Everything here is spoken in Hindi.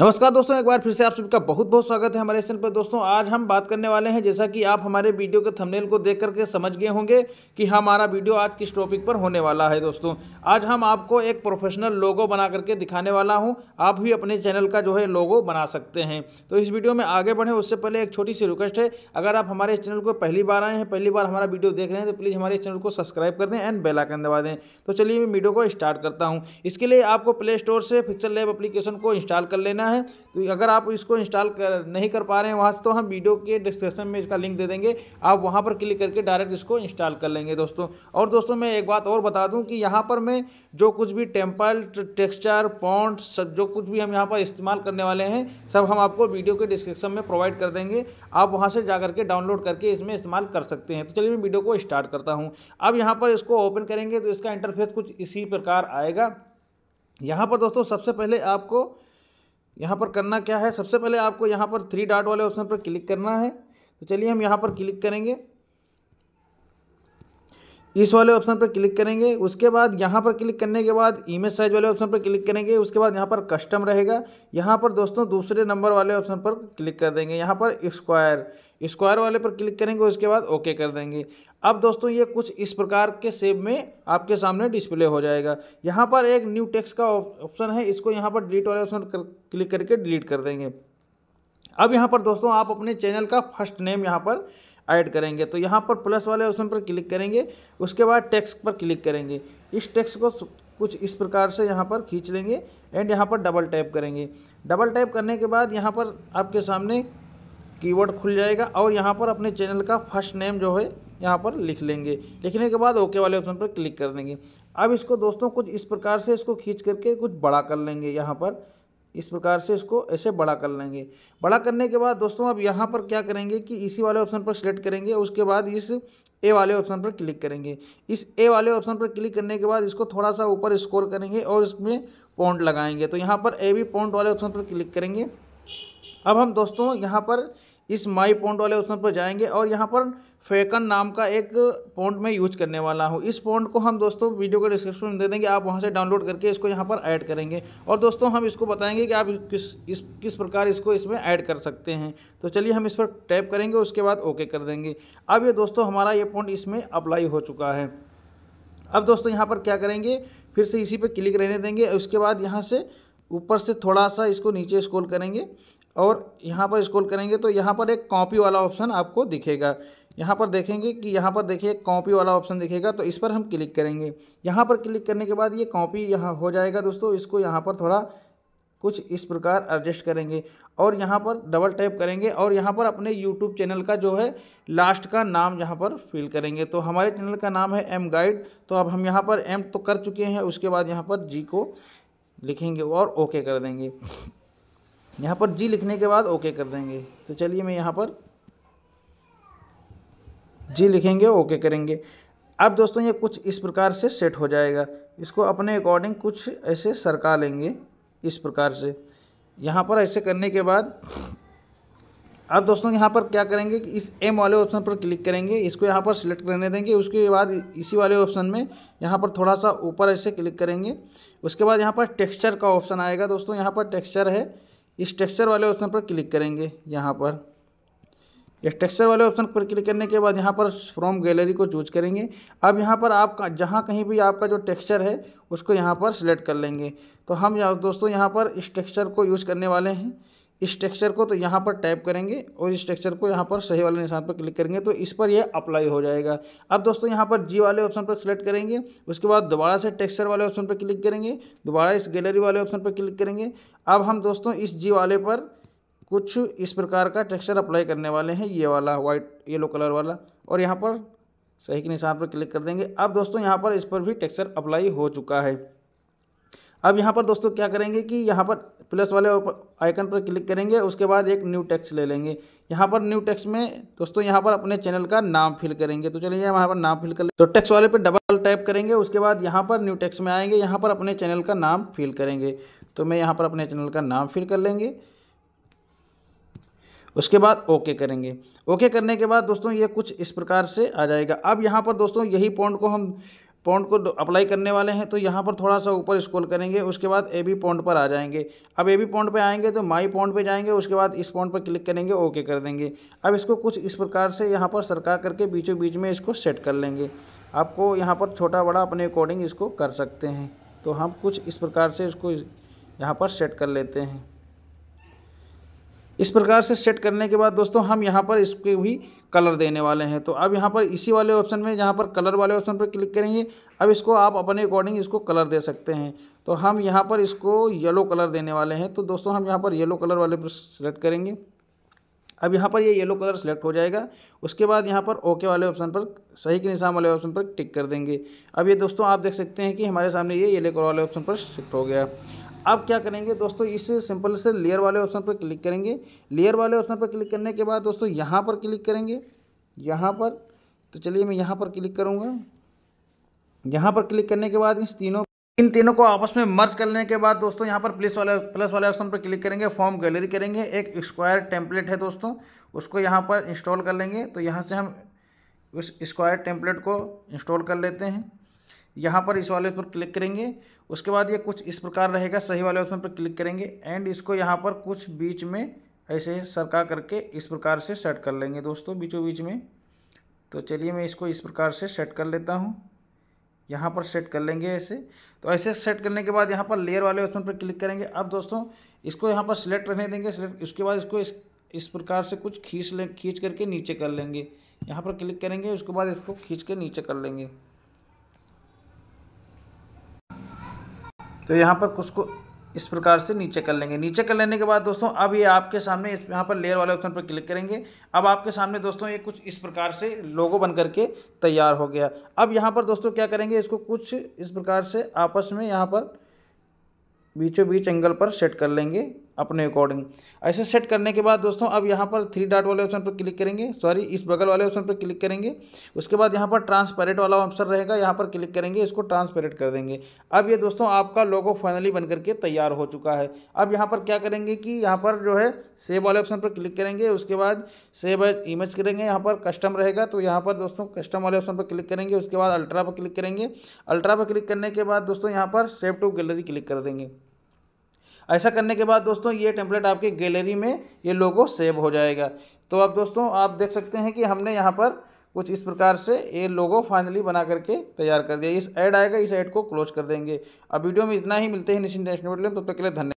नमस्कार दोस्तों एक बार फिर से आप सभी का बहुत बहुत स्वागत है हमारे चैनल पर दोस्तों आज हम बात करने वाले हैं जैसा कि आप हमारे वीडियो के थंबनेल को देख करके समझ गए होंगे कि हमारा वीडियो आज किस टॉपिक पर होने वाला है दोस्तों आज हम आपको एक प्रोफेशनल लोगो बना करके दिखाने वाला हूं आप भी अपने चैनल का जो है लोगो बना सकते हैं तो इस वीडियो में आगे बढ़ें उससे पहले एक छोटी सी रिक्वेस्ट है अगर आप हमारे चैनल को पहली बार आए हैं पहली बार हमारा वीडियो देख रहे हैं तो प्लीज़ हमारे चैनल को सब्सक्राइब कर दें एंड बेलाइकन दबा दें तो चलिए मैं वीडियो को स्टार्ट करता हूँ इसके लिए आपको प्ले स्टोर से पिक्चर लैब अप्लीकेशन को इंस्टॉल कर लेना लेना है तो अगर आप इसको इंस्टॉल कर नहीं कर पा रहे हैं वहाँ से तो हम वीडियो के डिस्क्रिप्शन में इसका लिंक दे देंगे आप वहाँ पर क्लिक करके डायरेक्ट इसको इंस्टॉल कर लेंगे दोस्तों और दोस्तों मैं एक बात और बता दूँ कि यहाँ पर मैं जो कुछ भी टेम्पल टेक्स्चर पॉन्ट जो कुछ भी हम यहाँ पर इस्तेमाल करने वाले हैं सब हम आपको वीडियो के डिस्क्रिप्शन में प्रोवाइड कर देंगे आप वहाँ से जा करके डाउनलोड करके इसमें इस्तेमाल कर सकते हैं तो चलिए मैं वीडियो को स्टार्ट करता हूँ अब यहाँ पर इसको ओपन करेंगे तो इसका इंटरफेस कुछ इसी प्रकार आएगा यहाँ पर दोस्तों सबसे पहले आपको यहाँ पर करना क्या है सबसे पहले आपको यहाँ पर थ्री डॉट वाले ऑप्शन पर क्लिक करना है तो चलिए हम यहाँ पर क्लिक करेंगे इस वाले ऑप्शन पर क्लिक करेंगे उसके बाद यहाँ पर क्लिक करने के बाद इमेज साइज वाले ऑप्शन पर क्लिक करेंगे उसके बाद यहाँ पर कस्टम रहेगा यहाँ पर दोस्तों दूसरे नंबर वाले ऑप्शन पर क्लिक कर देंगे यहाँ पर स्क्वायर स्क्वायर वाले पर क्लिक करेंगे उसके बाद ओके कर देंगे अब दोस्तों ये कुछ इस प्रकार के सेब में आपके सामने डिस्प्ले हो जाएगा यहाँ पर एक न्यू टेक्स्ट का ऑप्शन है इसको यहाँ पर डिलीट वाले ऑप्शन कर, क्लिक करके डिलीट कर देंगे अब यहाँ पर दोस्तों आप अपने चैनल का फर्स्ट नेम यहाँ पर ऐड करेंगे तो यहाँ पर प्लस वाले ऑप्शन पर क्लिक करेंगे उसके बाद टेक्स्ट पर क्लिक करेंगे इस टेक्स्ट को कुछ इस प्रकार से यहाँ पर खींच लेंगे एंड यहाँ पर डबल टैप करेंगे डबल टैप करने के बाद यहाँ पर आपके सामने कीवर्ड खुल जाएगा और यहाँ पर अपने चैनल का फर्स्ट नेम जो है यहाँ पर लिख लेंगे लिखने के बाद ओके वाले ऑप्शन पर क्लिक कर देंगे अब इसको दोस्तों कुछ इस प्रकार से इसको खींच करके कुछ बड़ा कर लेंगे यहाँ पर इस प्रकार से इसको ऐसे बड़ा कर लेंगे बड़ा करने के बाद दोस्तों अब यहाँ पर क्या करेंगे कि इसी वाले ऑप्शन पर सिलेक्ट करेंगे उसके बाद इस ए वाले ऑप्शन पर क्लिक करेंगे इस ए वाले ऑप्शन पर क्लिक करने के बाद इसको थोड़ा सा ऊपर स्कोर करेंगे और इसमें पॉइंट लगाएंगे तो यहाँ पर ए बी पॉइंट वाले ऑप्शन पर क्लिक करेंगे अब हम दोस्तों यहाँ पर इस माई पॉइंट वाले ऑप्शन पर जाएंगे और यहाँ पर फेकन नाम का एक पॉन्ड मैं यूज करने वाला हूँ इस पॉन्ड को हम दोस्तों वीडियो के डिस्क्रिप्शन में दे देंगे आप वहाँ से डाउनलोड करके इसको यहाँ पर ऐड करेंगे और दोस्तों हम इसको बताएंगे कि आप किस इस किस प्रकार इसको इसमें ऐड कर सकते हैं तो चलिए हम इस पर टैप करेंगे उसके बाद ओके कर देंगे अब ये दोस्तों हमारा ये पॉन्ड इसमें अप्लाई हो चुका है अब दोस्तों यहाँ पर क्या करेंगे फिर से इसी पर क्लिक रहने देंगे उसके बाद यहाँ से ऊपर से थोड़ा सा इसको नीचे स्क्रॉल करेंगे और यहाँ पर स्क्रॉल करेंगे तो यहाँ पर एक कॉपी वाला ऑप्शन आपको दिखेगा यहाँ पर देखेंगे कि यहाँ पर देखिए कॉपी वाला ऑप्शन दिखेगा तो इस पर हम क्लिक करेंगे यहाँ पर क्लिक करने के बाद ये कॉपी यहाँ हो जाएगा दोस्तों इसको यहाँ पर थोड़ा कुछ इस प्रकार एडजस्ट करेंगे और यहाँ पर डबल टैप करेंगे और यहाँ पर अपने यूट्यूब चैनल का जो है लास्ट का नाम यहाँ पर फिल करेंगे तो हमारे चैनल का नाम है एम गाइड तो अब हम यहाँ पर एम तो कर चुके हैं उसके बाद यहाँ पर जी को लिखेंगे और ओके कर देंगे यहाँ पर जी लिखने के बाद ओके कर देंगे तो चलिए मैं यहाँ पर जी लिखेंगे ओके करेंगे अब दोस्तों ये कुछ इस प्रकार से सेट हो जाएगा इसको अपने अकॉर्डिंग कुछ ऐसे सरका लेंगे इस प्रकार से यहाँ पर ऐसे करने के बाद अब दोस्तों यहाँ पर क्या करेंगे कि इस एम वाले ऑप्शन पर क्लिक करेंगे इसको यहाँ पर सिलेक्ट करने देंगे उसके बाद इसी वाले ऑप्शन में यहाँ पर थोड़ा सा ऊपर ऐसे क्लिक करेंगे उसके बाद यहाँ पर टेक्सचर का ऑप्शन आएगा दोस्तों यहाँ पर टेक्सचर है इस टेक्सचर वाले ऑप्शन पर क्लिक करेंगे यहाँ पर इस टेक्सचर वाले ऑप्शन पर क्लिक करने के बाद यहाँ पर फ्रॉम गैलरी को चूज करेंगे अब यहाँ पर आपका जहाँ कहीं भी आपका जो टेक्सचर है उसको यहाँ पर सिलेक्ट कर लेंगे तो हम यहाँ दोस्तों यहाँ पर इस टेक्सचर को यूज़ करने वाले हैं इस टेक्सचर को तो यहाँ पर टाइप करेंगे और इस टेक्सचर को यहाँ पर सही वाले निशान पर क्लिक करेंगे तो इस पर यह अप्लाई हो जाएगा अब दोस्तों यहाँ पर जी वाले ऑप्शन पर सिलेक्ट करेंगे उसके बाद दोबारा से टेक्सचर वाले ऑप्शन पर क्लिक करेंगे दोबारा इस गैलरी वाले ऑप्शन पर क्लिक करेंगे अब हम दोस्तों इस जी वाले पर कुछ इस प्रकार का टेक्सचर अप्लाई करने वाले हैं ये वाला वाइट येलो कलर वाला और यहाँ पर सही के निशान पर क्लिक कर देंगे अब दोस्तों यहाँ पर इस पर भी टेक्सचर अप्लाई हो चुका है अब यहाँ पर दोस्तों क्या करेंगे कि यहाँ पर प्लस वाले आइकन पर क्लिक करेंगे उसके बाद एक न्यू टैक्स ले लेंगे यहाँ पर न्यू टैक्स में दोस्तों यहाँ पर अपने चैनल का नाम फिल करेंगे तो चलिए वहाँ पर नाम फिल कर तो टैक्स वाले पर डबल टाइप करेंगे उसके बाद यहाँ पर न्यू टैक्स में आएंगे यहाँ पर अपने चैनल का नाम फिल करेंगे तो मैं यहाँ पर अपने चैनल का नाम फिल कर लेंगे उसके बाद ओके करेंगे ओके करने के बाद दोस्तों ये कुछ इस प्रकार से आ जाएगा अब यहाँ पर दोस्तों यही पॉइंट को हम पॉइंट को अप्लाई करने वाले हैं तो यहाँ पर थोड़ा सा ऊपर स्क्रॉल करेंगे उसके बाद ए बी पॉइंट पर आ जाएंगे अब ए बी पॉइंट पर आएंगे तो माई पॉइंट पे जाएंगे उसके बाद इस पॉइंट पर क्लिक करेंगे ओके कर देंगे अब इसको कुछ इस प्रकार से यहाँ पर सरका करके बीचों बीच में इसको सेट कर लेंगे आपको यहाँ पर छोटा बड़ा अपने अकॉर्डिंग इसको कर सकते हैं तो हम कुछ इस प्रकार से इसको यहाँ पर सेट कर लेते हैं इस प्रकार से सेट करने के बाद दोस्तों हम यहाँ पर इसके भी कलर देने वाले हैं तो अब यहाँ पर इसी वाले ऑप्शन में जहाँ पर कलर वाले ऑप्शन पर क्लिक करेंगे अब इसको आप अपने अकॉर्डिंग इसको कलर दे सकते हैं तो हम यहाँ पर इसको येलो कलर देने वाले हैं तो दोस्तों हम यहाँ पर येलो कलर वाले पर सेलेक्ट करेंगे अब यहाँ पर ये येलो कलर सेलेक्ट हो जाएगा उसके बाद यहाँ पर ओके वाले ऑप्शन पर सही के निशान वाले ऑप्शन पर टिक कर देंगे अब ये दोस्तों आप देख सकते हैं कि हमारे सामने ये येलो कलर वाले ऑप्शन पर शिफ्ट हो गया अब क्या करेंगे दोस्तों इस सिंपल से लेयर वाले ऑप्शन पर क्लिक करेंगे लेयर वाले ऑप्शन पर क्लिक करने के बाद दोस्तों यहाँ पर क्लिक करेंगे यहाँ पर तो चलिए मैं यहाँ पर क्लिक करूँगा यहाँ पर क्लिक करने के बाद इस तीनों इन तीनों को आपस में मर्ज करने के बाद दोस्तों यहाँ पर प्लस वाले प्लस वाले ऑप्शन पर क्लिक करेंगे फॉर्म गैलरी करेंगे एक स्क्वायर टेम्पलेट है दोस्तों उसको यहाँ पर इंस्टॉल कर लेंगे तो यहाँ से हम उस स्क्वायर टेम्पलेट को इंस्टॉल कर लेते हैं यहाँ पर इस वाले पर क्लिक करेंगे उसके बाद ये कुछ इस प्रकार रहेगा सही वाले ऑप्शन पर क्लिक करेंगे एंड इसको यहाँ पर कुछ बीच में ऐसे सरका करके इस प्रकार से सेट कर लेंगे दोस्तों बीचों बीच में तो चलिए मैं इसको इस प्रकार से सेट कर लेता हूँ यहाँ पर सेट कर लेंगे ऐसे तो ऐसे सेट करने के बाद यहाँ पर लेयर वाले ऑप्शन पर क्लिक करेंगे अब दोस्तों इसको यहाँ पर सिलेक्ट रहने देंगे सिलेक्ट उसके बाद इसको इस इस प्रकार से कुछ खींच लें खींच करके नीचे कर लेंगे यहाँ पर क्लिक करेंगे उसके बाद इसको खींच के नीचे कर लेंगे तो यहाँ पर कुछ को इस प्रकार से नीचे कर लेंगे नीचे कर लेने के बाद दोस्तों अब ये आपके सामने इस यहाँ पर लेयर वाले ऑप्शन पर क्लिक करेंगे अब आपके सामने दोस्तों ये कुछ इस प्रकार से लोगो बन करके तैयार हो गया अब यहाँ पर दोस्तों क्या करेंगे इसको कुछ इस प्रकार से आपस में यहाँ पर बीचों बीच एंगल पर सेट कर लेंगे अपने अकॉर्डिंग ऐसे सेट करने के बाद दोस्तों अब यहाँ पर थ्री डॉट वाले ऑप्शन पर क्लिक करेंगे सॉरी इस बगल वाले ऑप्शन पर क्लिक करेंगे उसके बाद यहाँ पर ट्रांसपेरेंट वाला ऑप्शन रहेगा यहाँ पर क्लिक करेंगे इसको ट्रांसपेरेंट कर देंगे अब ये दोस्तों आपका लोगो फाइनली बन करके तैयार हो चुका है अब यहाँ पर क्या करेंगे कि यहाँ पर जो है सेव वाले ऑप्शन पर क्लिक करेंगे उसके बाद सेव एज इमेज करेंगे यहाँ पर कस्टम रहेगा तो यहाँ पर दोस्तों कस्टम वाले ऑप्शन पर क्लिक करेंगे उसके बाद अल्ट्रा पर क्लिक करेंगे अल्ट्रा पर क्लिक करने के बाद दोस्तों यहाँ पर सेव टू गैलरी क्लिक कर देंगे ऐसा करने के बाद दोस्तों ये टेम्पलेट आपके गैलरी में ये लोगो सेव हो जाएगा तो अब दोस्तों आप देख सकते हैं कि हमने यहाँ पर कुछ इस प्रकार से ये लोगो फाइनली बना करके तैयार कर दिया इस ऐड आएगा इस ऐड को क्लोज कर देंगे अब वीडियो में इतना ही मिलते हैं निश्चित नेशनल वीडियो तब तक के लिए धन्यवाद